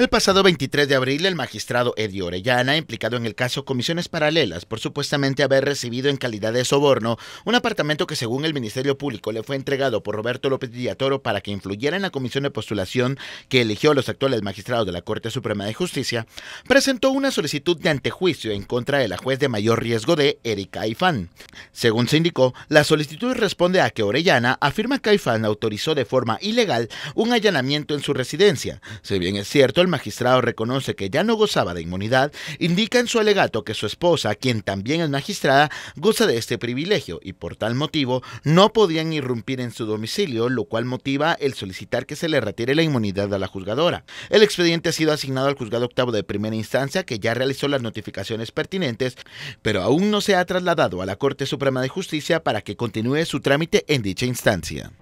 El pasado 23 de abril, el magistrado Eddie Orellana, implicado en el caso Comisiones Paralelas por supuestamente haber recibido en calidad de soborno un apartamento que según el Ministerio Público le fue entregado por Roberto López Villatoro para que influyera en la comisión de postulación que eligió a los actuales magistrados de la Corte Suprema de Justicia, presentó una solicitud de antejuicio en contra de la juez de mayor riesgo de Erika Caifán. Según se indicó, la solicitud responde a que Orellana afirma que Caifán autorizó de forma ilegal un allanamiento en su residencia. Si bien es cierto, el magistrado reconoce que ya no gozaba de inmunidad, indica en su alegato que su esposa, quien también es magistrada, goza de este privilegio y por tal motivo no podían irrumpir en su domicilio, lo cual motiva el solicitar que se le retire la inmunidad a la juzgadora. El expediente ha sido asignado al juzgado octavo de primera instancia, que ya realizó las notificaciones pertinentes, pero aún no se ha trasladado a la Corte Suprema de Justicia para que continúe su trámite en dicha instancia.